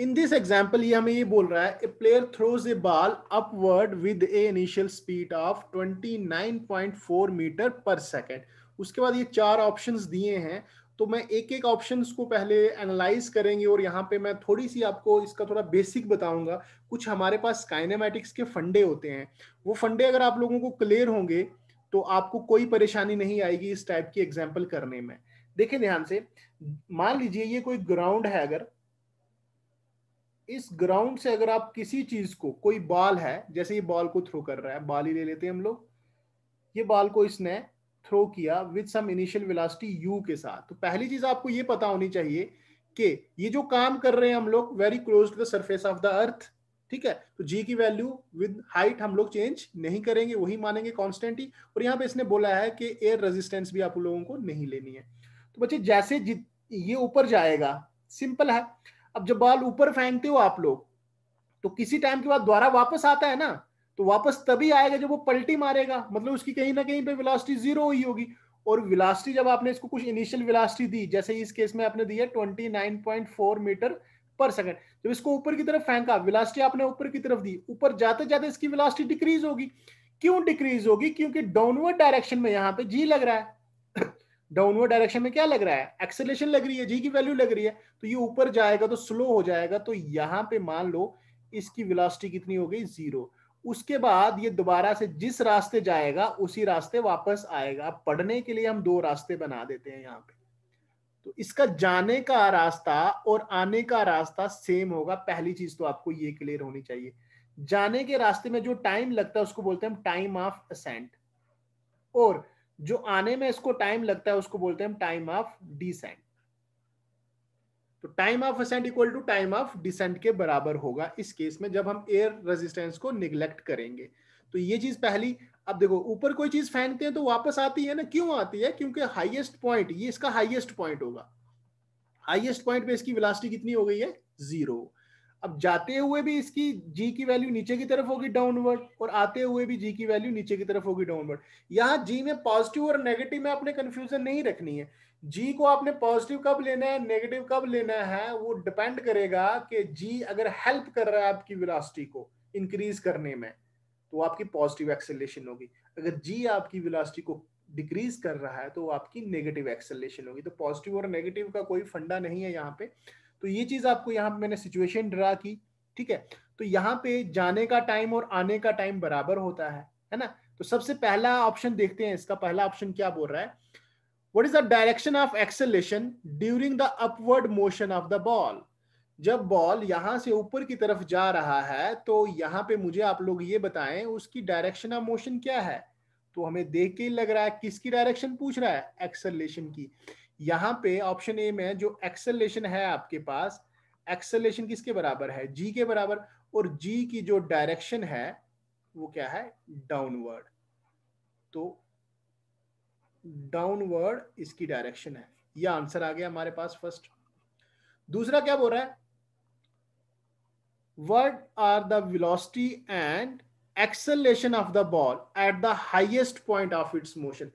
in this example ये हमें ये बोल रहा है a player throws a ball upward with a initial speed of 29.4 metre पर सेकेंड उसके बाद ये चार ऑप्शंस दिए हैं तो मैं एक एक ऑप्शंस को पहले एनालाइज करेंगे और यहाँ पे मैं थोड़ी सी आपको इसका थोड़ा बेसिक बताऊंगा कुछ हमारे पास काइनेमेटिक्स के फंडे होते हैं वो फंडे अगर आप लोगों को क्लियर होंगे तो आपको कोई परेशानी नहीं आएगी इस टाइप की एग्जाम्पल करने में देखिए ध्यान से मान लीजिए ये कोई ग्राउंड है अगर इस ग्राउंड से अगर आप किसी चीज को कोई बाल है जैसे ये बॉल को थ्रो कर रहा है बाल ही ले लेते हैं हम लोग ये बॉल को इसने थ्रो किया with some initial velocity u के साथ तो पहली चीज आपको ये पता होनी चाहिए कि ये जो काम कर रहे हैं हम लोग very close to the surface of the earth ठीक है तो जी की वैल्यू विद हाइट हम लोग चेंज नहीं करेंगे वही मानेंगे कॉन्स्टेंट ही और यहाँ पे इसने बोला है कि एयर रेजिस्टेंस भी आप लोगों को नहीं लेनी है तो बच्चे जैसे ये ऊपर जाएगा सिंपल है अब जब बाल ऊपर फेंकते हो आप लोग तो किसी टाइम के बाद द्वारा वापस आता है ना तो वापस तभी आएगा जब वो पलटी मारेगा मतलब उसकी कहीं ना कहीं पे विलासिटी जीरो हुई होगी और विलासिटी जब आपने इसको कुछ इनिशियल विलासिटी दी जैसे इस केस में आपने दी है 29.4 मीटर पर सेकंड जब इसको ऊपर की तरफ फेंका विलासिटी आपने ऊपर की तरफ दी ऊपर जाते जाते इसकी विलासिटी डिक्रीज होगी क्यों डिक्रीज होगी क्योंकि डाउनवर्ड डायरेक्शन में यहाँ पे जी लग रहा है डाउनवर्ड डायरेक्शन में क्या लग रहा है एक्सेलेशन लग रही है जी की वैल्यू लग रही है तो ये ऊपर जाएगा तो स्लो हो जाएगा तो यहाँ पे मान लो इसकी विलासिटी कितनी हो गई जीरो उसके बाद ये दोबारा से जिस रास्ते जाएगा उसी रास्ते वापस आएगा पढ़ने के लिए हम दो रास्ते बना देते हैं यहाँ पे तो इसका जाने का रास्ता और आने का रास्ता सेम होगा पहली चीज तो आपको ये क्लियर होनी चाहिए जाने के रास्ते में जो टाइम लगता है उसको बोलते हैं हम टाइम ऑफ असेंट और जो आने में इसको टाइम लगता है उसको बोलते हैं टाइम ऑफ डिसेंट तो time of ascent equal to time of descent के बराबर होगा इस केस में जब हम एयर रेजिस्टेंस को निग्लेक्ट करेंगे तो ये चीज पहली अब देखो ऊपर कोई चीज फेंकते हैं तो वापस आती है ना क्यों आती है क्योंकि हाइएस्ट पॉइंट ये इसका हाइएस्ट पॉइंट होगा हाइएस्ट पॉइंट पे इसकी विलास्टी कितनी हो गई है जीरो अब जाते हुए भी इसकी जी की वैल्यू नीचे की तरफ होगी डाउनवर्ड और आते हुए भी जी की वैल्यू नीचे की तरफ होगी डाउनवर्ड यहाँ जी में पॉजिटिव और नेगेटिव में आपने कंफ्यूजन नहीं रखनी है जी को आपने पॉजिटिव कब लेना है नेगेटिव कब लेना है वो डिपेंड करेगा कि जी अगर हेल्प कर रहा है आपकी विलासिटी को इंक्रीज करने में तो आपकी पॉजिटिव एक्सेलेशन होगी अगर जी आपकी विलासिटी को डिक्रीज कर रहा है तो आपकी नेगेटिव एक्सेलेशन होगी तो पॉजिटिव और नेगेटिव का कोई फंडा नहीं है यहाँ पे तो ये चीज आपको यहाँ मैंने सिचुएशन ड्रा की ठीक है तो यहाँ पे जाने का टाइम और आने का टाइम बराबर होता है है ना तो सबसे पहला ऑप्शन देखते हैं इसका पहला ऑप्शन क्या बोल रहा है what is the direction of acceleration during the upward motion of the ball जब बॉल यहां से ऊपर की तरफ जा रहा है तो यहाँ पे मुझे आप लोग ये बताएं उसकी डायरेक्शन ऑफ मोशन क्या है तो हमें देख के लग रहा है किसकी डायरेक्शन पूछ रहा है एक्सेलेशन की यहाँ पे ऑप्शन ए में जो एक्सेलेशन है आपके पास एक्सेलेशन किसके बराबर है जी के बराबर और जी की जो डायरेक्शन है वो क्या है डाउनवर्ड तो डाउनवर्ड इसकी डायरेक्शन है यह आंसर आ गया हमारे पास फर्स्ट दूसरा क्या बोल रहा है what are the velocity and acceleration of the ball at the highest point of its motion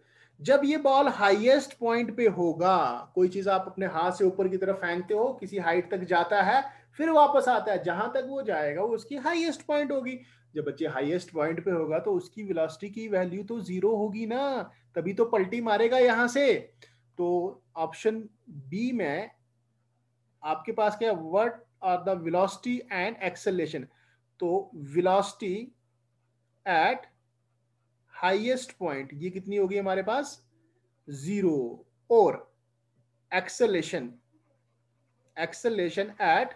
जब ये बॉल हाईएस्ट पॉइंट पे होगा कोई चीज आप अपने हाथ से ऊपर की तरफ फेंकते हो किसी हाइट तक जाता है फिर वापस आता है जहां तक वो जाएगा वो उसकी हाईएस्ट पॉइंट होगी जब बच्चे हाईएस्ट पॉइंट पे होगा तो उसकी वेलोसिटी की वैल्यू तो जीरो होगी ना तभी तो पलटी मारेगा यहां से तो ऑप्शन बी में आपके पास क्या what are the velocity and acceleration तो वेलोसिटी एट हाईएस्ट पॉइंट ये कितनी होगी हमारे पास जीरो और acceleration acceleration at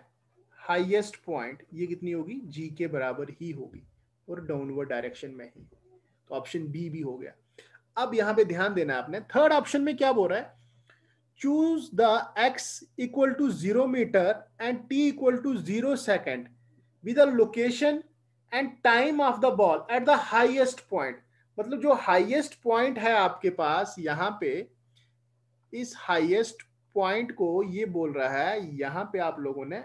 highest point ये कितनी होगी जी के बराबर ही होगी और डाउनवर्ड डायरेक्शन में ही तो ऑप्शन बी भी हो गया अब यहां पे ध्यान देना है आपने थर्ड ऑप्शन में क्या बोल रहा है choose the x equal to zero metre and t equal to zero second with the location and time of the ball at the highest मतलब जो हाईएस्ट पॉइंट है आपके पास यहाँ पे इस हाईएस्ट पॉइंट को ये बोल रहा है यहां पे आप लोगों ने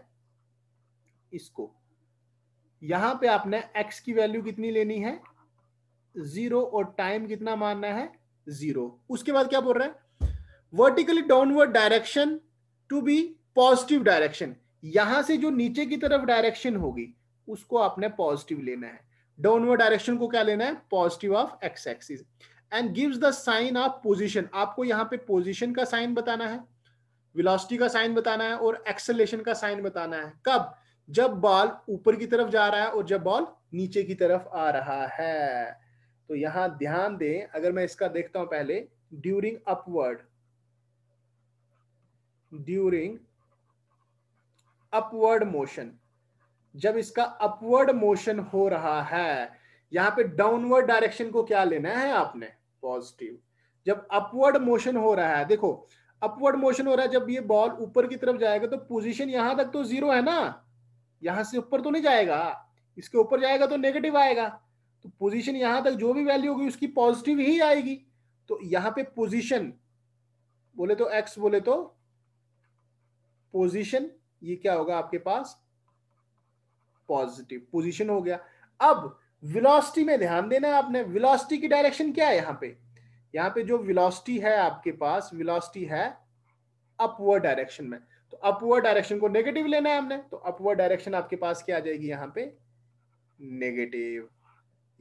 इसको यहां पे आपने x की वैल्यू कितनी लेनी है जीरो और टाइम कितना मानना है जीरो उसके बाद क्या बोल रहा है vertically downward direction to be positive direction यहां से जो नीचे की तरफ डायरेक्शन होगी उसको आपने पॉजिटिव लेना है डाउनवर्ड डायरेक्शन को क्या लेना है positive of x axis and gives the sign of position आपको यहाँ पे पोजिशन का साइन बताना है वेलोसिटी का साइन बताना है और एक्सेलेशन का साइन बताना है कब जब बॉल ऊपर की तरफ जा रहा है और जब बॉल नीचे की तरफ आ रहा है तो यहां ध्यान दें अगर मैं इसका देखता हूं पहले during upward during upward motion जब इसका अपवर्ड मोशन हो रहा है यहाँ पे डाउनवर्ड डायरेक्शन को क्या लेना है आपने पॉजिटिव जब अपवर्ड मोशन हो रहा है देखो अपवर्ड मोशन हो रहा है जब ये बॉल ऊपर की तरफ जाएगा तो पोजीशन यहां तक तो जीरो है ना यहां से ऊपर तो नहीं जाएगा इसके ऊपर जाएगा तो नेगेटिव आएगा तो पोजीशन यहां तक जो भी वैल्यू होगी उसकी पॉजिटिव ही आएगी तो यहां पे पोजीशन बोले तो एक्स बोले तो पोजीशन ये क्या होगा आपके पास पॉजिटिव पोजिशन हो गया अब विलॉसिटी में ध्यान देना आपने विलॉसिटी की डायरेक्शन क्या है यहाँ पे यहाँ पे जो विलॉसिटी है आपके पास विलॉसिटी है अपवर्ड डायरेक्शन में तो अपवर्ड डायरेक्शन को नेगेटिव लेना है हमने तो अपवर्ड डायरेक्शन आपके पास क्या आ जाएगी यहाँ पे नेगेटिव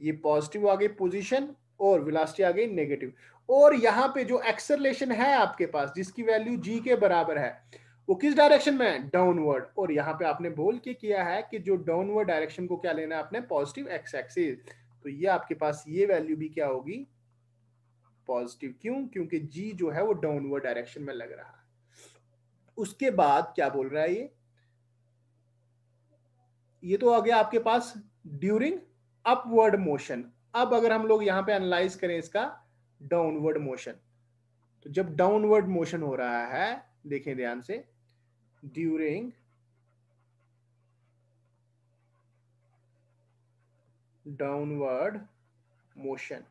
ये पॉजिटिव आ गई पोजिशन और विलॉसिटी आ गई नेगेटिव और यहाँ पे जो एक्सरलेशन है आपके पास जिसकी वैल्यू जी के बराबर है वो किस डायरेक्शन में डाउनवर्ड और यहाँ पे आपने बोल के किया है कि जो डाउनवर्ड डायरेक्शन को क्या लेना है आपने पॉजिटिव एक्स एक्सिस तो ये आपके पास ये वैल्यू भी क्या होगी पॉजिटिव क्यों क्योंकि जी जो है वो डाउनवर्ड डायरेक्शन में लग रहा है उसके बाद क्या बोल रहा है ये ये तो आ गया आपके पास ड्यूरिंग अपवर्ड मोशन अब अगर हम लोग यहां पे एनालाइज करें इसका डाउनवर्ड मोशन तो जब डाउनवर्ड मोशन हो रहा है देखें ध्यान से during downward motion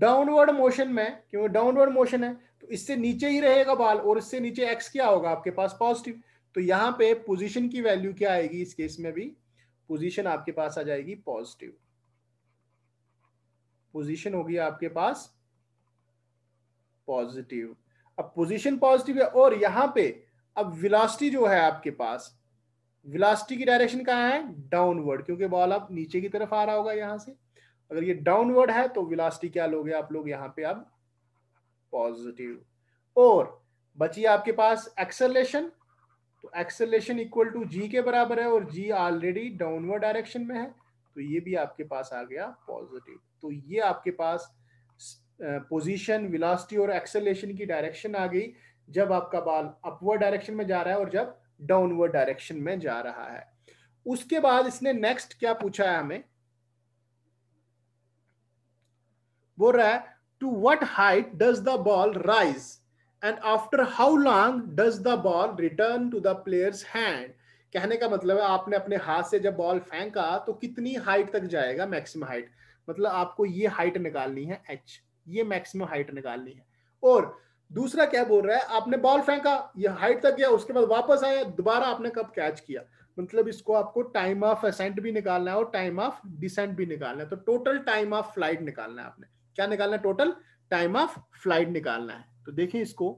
downward motion में क्योंकि डाउनवर्ड मोशन है तो इससे नीचे ही रहेगा बाल और इससे नीचे एक्स क्या होगा आपके पास पॉजिटिव तो यहां पे पोजीशन की वैल्यू क्या आएगी इस केस में भी पोजीशन आपके पास आ जाएगी पॉजिटिव पोजीशन होगी आपके पास पॉजिटिव अब पोजीशन पॉजिटिव है और यहां पे अब विलास्टी जो है आपके पास विलास्टी की डायरेक्शन कहाँ है डाउनवर्ड क्योंकि बॉल अब नीचे की तरफ आ रहा होगा यहां से अगर ये डाउनवर्ड है तो विलास्टी क्या लोगे आप लोग यहाँ पे अब पॉजिटिव और बची आपके पास एक्सेलेशन तो एक्सेलेशन इक्वल टू जी के बराबर है और जी ऑलरेडी डाउनवर्ड डायरेक्शन में है तो ये भी आपके पास आ गया पॉजिटिव तो ये आपके पास पोजीशन विलास्टी और एक्सेलेशन की डायरेक्शन आ गई जब आपका बाल अपवर्ड डायरेक्शन में जा रहा है और जब डाउनवर्ड डायरेक्शन में जा रहा है उसके बाद इसने नेक्स्ट क्या पूछा है हमें बोल रहा है to what height does the ball rise and after how long does the ball return to the player's hand कहने का मतलब है आपने अपने हाथ से जब बॉल फेंका तो कितनी हाइट तक जाएगा मैक्सिमम हाइट मतलब आपको ये हाइट निकालनी है एच ये मैक्सिमम हाइट निकालनी है और दूसरा क्या बोल रहा है आपने बॉल फेंका ये हाइट तक गया उसके बाद वापस आया दोबारा आपने कब कैच किया मतलब इसको आपको टाइम ऑफ असेंट भी निकालना है और टाइम ऑफ डिसेंट भी निकालना है तो टोटल टाइम ऑफ फ्लाइट निकालना है आपने क्या निकालना है टोटल टाइम ऑफ फ्लाइट निकालना है तो देखिए इसको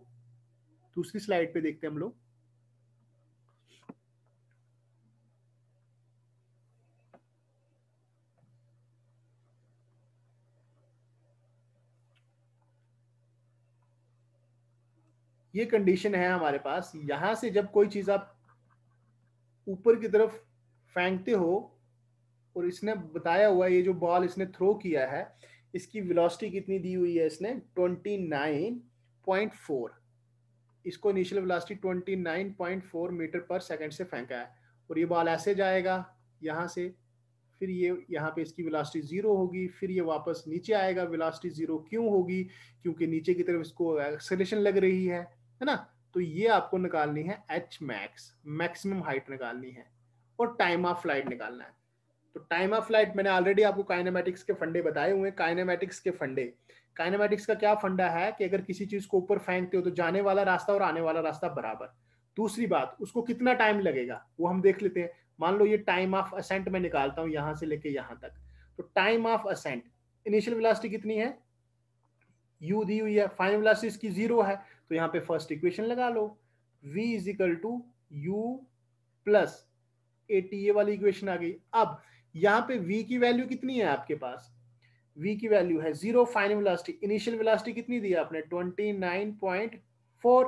दूसरी स्लाइड पे देखते हैं हम लोग ये कंडीशन है हमारे पास यहां से जब कोई चीज आप ऊपर की तरफ फेंकते हो और इसने बताया हुआ ये जो बॉल इसने थ्रो किया है इसकी वेलोसिटी कितनी दी हुई है इसने 29.4 इसको इनिशियल वेलोसिटी 29.4 मीटर पर सेकंड से फेंका है और ये बॉल ऐसे जाएगा यहां से फिर ये यहाँ पे इसकी वेलोसिटी ज़ीरो होगी फिर ये वापस नीचे आएगा वेलोसिटी ज़ीरो क्यों होगी क्योंकि नीचे की तरफ इसको एक्सेलेशन लग रही है है ना तो ये आपको निकालनी है एच मैक्स मैक्सिमम हाइट निकालनी है और टाइम ऑफ फ्लाइट निकालना है तो टाइम ऑफ फ्लाइट मैंने ऑलरेडी आपको काइनेमेटिक्स के फंडे बताए हुए काइनेमेटिक्स के फंडे काइनेमेटिक्स का क्या फंडा है कि अगर किसी चीज को ऊपर फेंकते हो तो जाने वाला रास्ता और आने वाला रास्ता बराबर दूसरी बात उसको कितना टाइम लगेगा वो हम देख लेते हैं मान लो ये टाइम ऑफ असेंट में निकालता हूं यहां से लेके यहां तक तो time of ascent initial velocity कितनी है यू दी हुई है फाइनल वेलोसिटी इसकी जीरो है तो यहाँ पे फर्स्ट इक्वेशन लगा लो v is equal to u plus a t a वाली इक्वेशन आ गई अब यहाँ पे v की वैल्यू कितनी है आपके पास v की वैल्यू है zero final velocity initial velocity कितनी दी आपने 29.4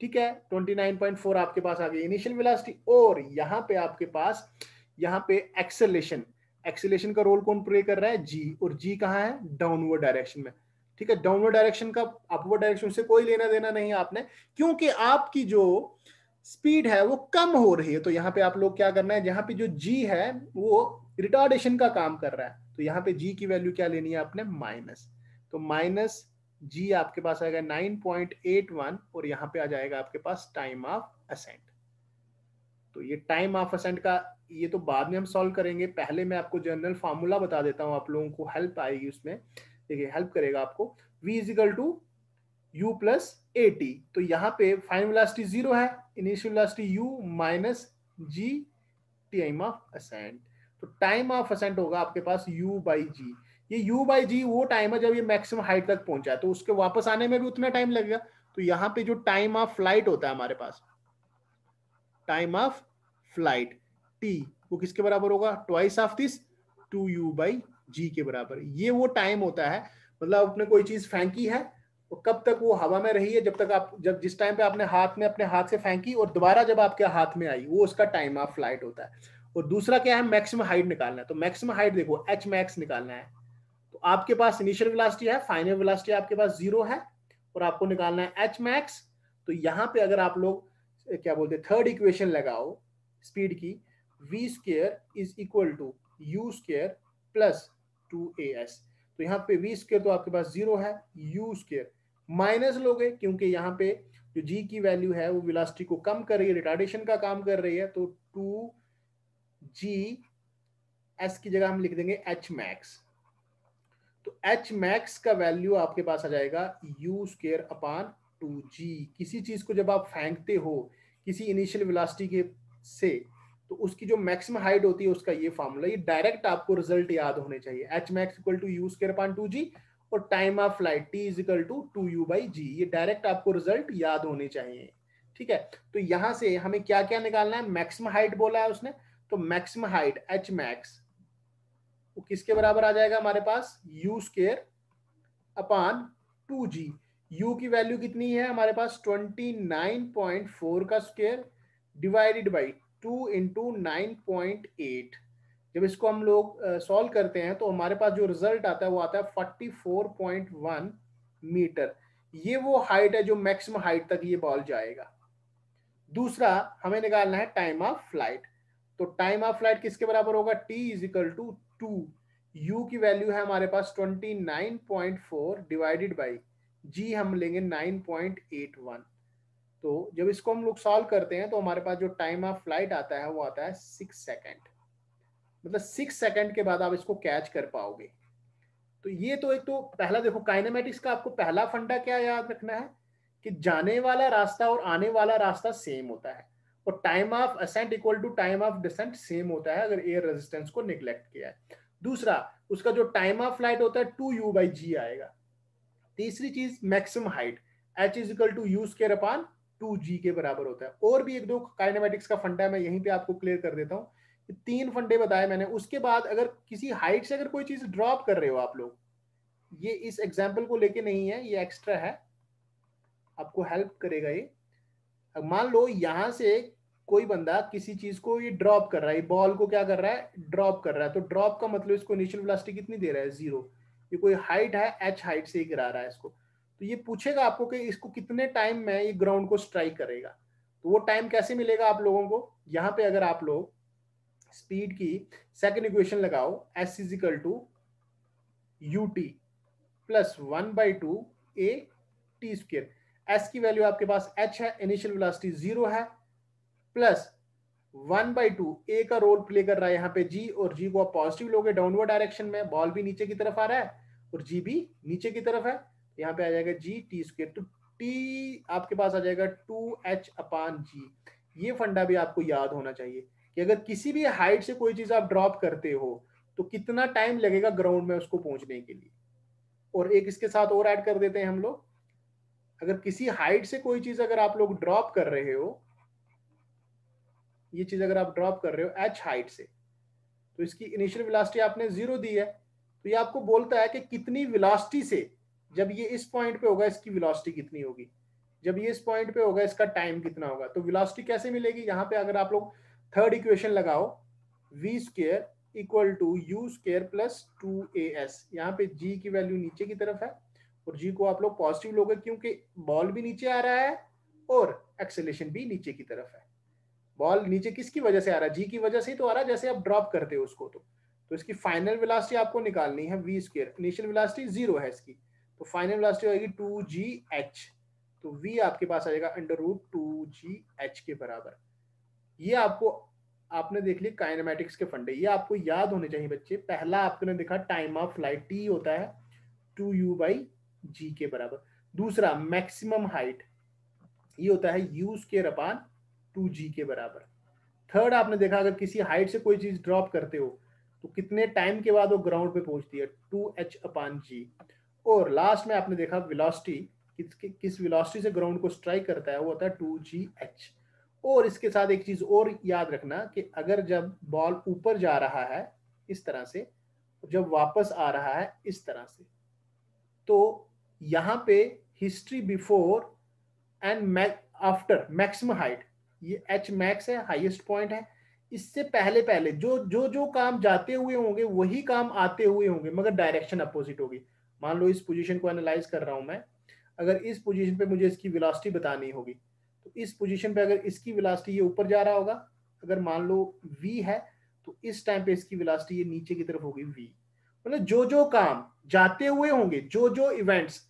ठीक है 29.4 आपके पास आ गई इनिशियल वेलोसिटी और यहाँ पे आपके पास यहाँ पे एक्सेलेशन एक्सेलेशन का रोल कौन प्ले कर रहा है जी और जी कहां है डाउनवर्ड डायरेक्शन में ठीक है डाउनवर्ड डायरेक्शन का अपवर्ड डायरेक्शन से कोई लेना देना नहीं है आपने क्योंकि आपकी जो स्पीड है वो कम हो रही है तो यहाँ पे आप लोग क्या करना है जहाँ पे जो जी है वो रिटार्डेशन का काम कर रहा है तो यहाँ पे जी की वैल्यू क्या लेनी है आपने माइनस तो माइनस जी आपके पास आएगा 9.81 और यहाँ पे आ जाएगा आपके पास टाइम ऑफ असेंट तो ये टाइम ऑफ असेंट का ये तो बाद में हम सॉल्व करेंगे पहले मैं आपको जनरल फार्मूला बता देता हूँ आप लोगों को हेल्प आएगी उसमें देखिए हेल्प करेगा आपको v is equal to u plus a t तो यहाँ पे फाइन वेलासिटी जीरो है initial velocity u minus g time of ascent तो टाइम ऑफ असेंट होगा आपके पास u बाई जी ये u बाई जी वो टाइम है जब ये मैक्सिमम हाइट तक पहुंचा है तो उसके वापस आने में भी उतना टाइम लगेगा तो यहाँ पे जो टाइम ऑफ फ्लाइट होता है हमारे पास टाइम ऑफ फ्लाइट t वो किसके बराबर होगा twice of this two u by g के बराबर ये वो टाइम होता है मतलब आपने कोई चीज फेंकी है और कब तक वो हवा में रही है जब तक आप जब जिस टाइम पे आपने हाथ में अपने हाथ से फेंकी और दोबारा जब आपके हाथ में आई वो उसका टाइम ऑफ फ्लाइट होता है और दूसरा क्या है मैक्सिमम हाइट निकालना है तो मैक्सिमम हाइट देखो एच मैक्स निकालना है तो आपके पास इनिशियल वेलोसिटी है फाइनल वेलोसिटी आपके पास जीरो है और आपको निकालना है एच मैक्स तो यहाँ पे अगर आप लोग क्या बोलते हैं थर्ड इक्वेशन लगाओ स्पीड की v square is equal to u square plus two a s तो यहाँ पे वी स्केयर तो आपके पास जीरो है यू स्केयर माइनस लोगे क्योंकि यहाँ पे जो जी की वैल्यू है वो विलासिटी को कम कर रही है रिटार्डेशन का काम कर रही है तो टू जी एस की जगह हम लिख देंगे एच मैक्स तो एच मैक्स का वैल्यू आपके पास आ जाएगा u square upon two g किसी चीज को जब आप फेंकते हो किसी इनिशियल विलासिटी के से तो उसकी जो मैक्सिम हाइट होती है उसका ये फॉर्मूला ये डायरेक्ट आपको रिजल्ट याद होने चाहिए h max equal to you square point two g और time of flight t is equal to two u by g ये डायरेक्ट आपको रिजल्ट याद होने चाहिए ठीक है तो यहां से हमें क्या क्या निकालना है मैक्सिम हाइट बोला है उसने तो मैक्सिम हाइट एच मैक्स वो किसके बराबर आ जाएगा हमारे पास u square upon two g u की वैल्यू कितनी है हमारे पास ट्वेंटी नाइन पॉइंट फोर का square divided by two into nine point eight जब इसको हम लोग सॉल्व uh, करते हैं तो हमारे पास जो रिजल्ट आता है वो आता है forty four point one metre ये वो हाइट है जो मैक्सिमम हाइट तक ये बॉल जाएगा दूसरा हमें निकालना है टाइम ऑफ फ्लाइट तो टाइम ऑफ फ्लाइट किसके बराबर होगा t is equal to two u की वैल्यू है हमारे पास twenty nine point four divided by g हम लेंगे नाइन पॉइंट एट वन तो जब इसको हम लोग सॉल्व करते हैं तो हमारे पास जो टाइम ऑफ फ्लाइट आता है वो आता है सिक्स सेकेंड मतलब सिक्स सेकेंड के बाद आप इसको कैच कर पाओगे तो ये तो एक तो पहला देखो काइनामेटिक्स का आपको पहला फंडा क्या याद रखना है कि जाने वाला रास्ता और आने वाला रास्ता सेम होता है और time of ascent equal to time of descent same होता है अगर एयर रेजिस्टेंस को निग्लेक्ट किया है दूसरा उसका जो टाइम ऑफ फ्लाइट होता है टू यू बाई जी आएगा तीसरी चीज maximum height H is equal to you square upon two जी के बराबर होता है और भी एक दो काइनामेटिक्स का फंडा है मैं यहीं पे आपको क्लियर कर देता हूँ तीन फंडे बताए मैंने उसके बाद अगर किसी हाइट से अगर कोई चीज ड्रॉप कर रहे हो आप लोग ये इस एग्जाम्पल को लेके नहीं है ये एक्स्ट्रा है आपको हेल्प करेगा ये मान लो यहां से कोई बंदा किसी चीज को ये ड्रॉप कर रहा है बॉल को क्या कर रहा है ड्रॉप कर रहा है तो ड्रॉप का मतलब इसको इनिशियल प्लास्टिक कितनी दे रहा है जीरो ये कोई हाइट है एच हाइट से ही गिरा रहा है इसको तो ये पूछेगा आपको कि इसको कितने टाइम में ये ग्राउंड को स्ट्राइक करेगा तो वो टाइम कैसे मिलेगा आप लोगों को यहाँ पे अगर आप लोग स्पीड की सेकेंड इक्वेशन लगाओ s is equal to u t plus one by two a t square s की वैल्यू आपके पास एच है इनिशियल वेलोसिटी जीरो है plus one by two a का रोल प्ले कर रहा है यहाँ पे जी और जी को आप पॉजिटिव लोगे डाउनवर्ड डायरेक्शन में बॉल भी नीचे की तरफ आ रहा है और जी भी नीचे की तरफ है यहाँ पे आ जाएगा जी टी स्क्र तो टी आपके पास आ जाएगा टू एच अपान जी ये फंडा भी आपको याद होना चाहिए कि अगर किसी भी हाइट से कोई चीज आप ड्रॉप करते हो तो कितना टाइम लगेगा ग्राउंड में उसको पहुंचने के लिए और एक इसके साथ और ऐड कर देते हैं हम लोग अगर किसी हाइट से कोई चीज अगर आप लोग ड्रॉप कर रहे हो ये चीज अगर आप ड्रॉप कर रहे हो एच हाइट से तो इसकी इनिशियल विलास्टी आपने जीरो दी है तो ये आपको बोलता है कि कितनी विलास्टी से जब ये इस पॉइंट पे होगा इसकी वेलोसिटी कितनी होगी जब ये इस पॉइंट पे होगा इसका टाइम कितना होगा तो वेलोसिटी कैसे मिलेगी यहाँ पे अगर आप लोग थर्ड इक्वेशन लगाओ v square equal to u square plus two a s यहाँ पे जी की वैल्यू नीचे की तरफ है और जी को आप लोग पॉजिटिव लोगे क्योंकि बॉल भी नीचे आ रहा है और एक्सेलेशन भी नीचे की तरफ है बॉल नीचे किसकी वजह से आ रहा है जी की वजह से ही तो आ रहा है जैसे आप ड्रॉप करते हो उसको तो तो इसकी फाइनल विलासिटी आपको निकालनी है v square initial velocity zero है इसकी तो फाइनल वेलोसिटी होगी टू जी एच तो v आपके पास आ जाएगा under root two g h के बराबर ये आपको आपने देख लिया काइनेमेटिक्स के फंडे ये आपको याद होने चाहिए बच्चे पहला आपने देखा टाइम ऑफ फ्लाइट टी होता है टू यू बाई जी के बराबर दूसरा मैक्सिमम हाइट ये होता है यू स्केयर अपान टू जी के बराबर थर्ड आपने देखा अगर किसी हाइट से कोई चीज ड्रॉप करते हो तो कितने टाइम के बाद वो ग्राउंड पे पहुंचती है टू एच अपान जी और लास्ट में आपने देखा वेलोसिटी किस कि, किस वेलोसिटी से ग्राउंड को स्ट्राइक करता है वो होता है टू जी एच और इसके साथ एक चीज और याद रखना कि अगर जब बॉल ऊपर जा रहा है इस तरह से जब वापस आ रहा है इस तरह से तो यहाँ पे history before and after maximum height ये एच मैक्स है हाईएस्ट पॉइंट है इससे पहले पहले जो जो जो काम जाते हुए होंगे वही काम आते हुए होंगे मगर डायरेक्शन अपोजिट होगी मान लो इस पोजीशन को एनालाइज कर रहा हूं मैं अगर इस पोजीशन पे मुझे इसकी वेलोसिटी बतानी होगी तो इस पोजीशन पे अगर इसकी वेलोसिटी ये ऊपर जा रहा होगा अगर मान लो v है तो इस टाइम पे इसकी वेलोसिटी ये नीचे की तरफ होगी v मतलब जो जो काम जाते हुए होंगे जो जो इवेंट्स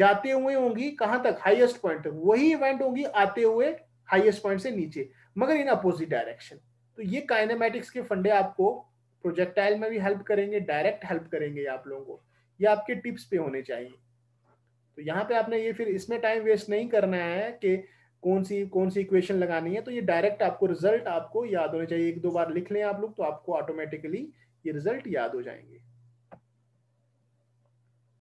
जाते हुए होंगी कहां तक हाईएस्ट पॉइंट तक वही इवेंट होंगी आते हुए हाईएस्ट पॉइंट से नीचे मगर इन अपोजिट डायरेक्शन तो ये काइनेमेटिक्स के फंडे आपको प्रोजेक्टाइल में भी हेल्प करेंगे डायरेक्ट हेल्प करेंगे आप लोगों को ये आपके टिप्स पे होने चाहिए तो यहाँ पे आपने ये फिर इसमें टाइम वेस्ट नहीं करना है कि कौन सी कौन सी इक्वेशन लगानी है तो ये डायरेक्ट आपको रिजल्ट आपको याद होने चाहिए एक दो बार लिख लें आप लोग तो आपको ऑटोमेटिकली ये रिजल्ट याद हो जाएंगे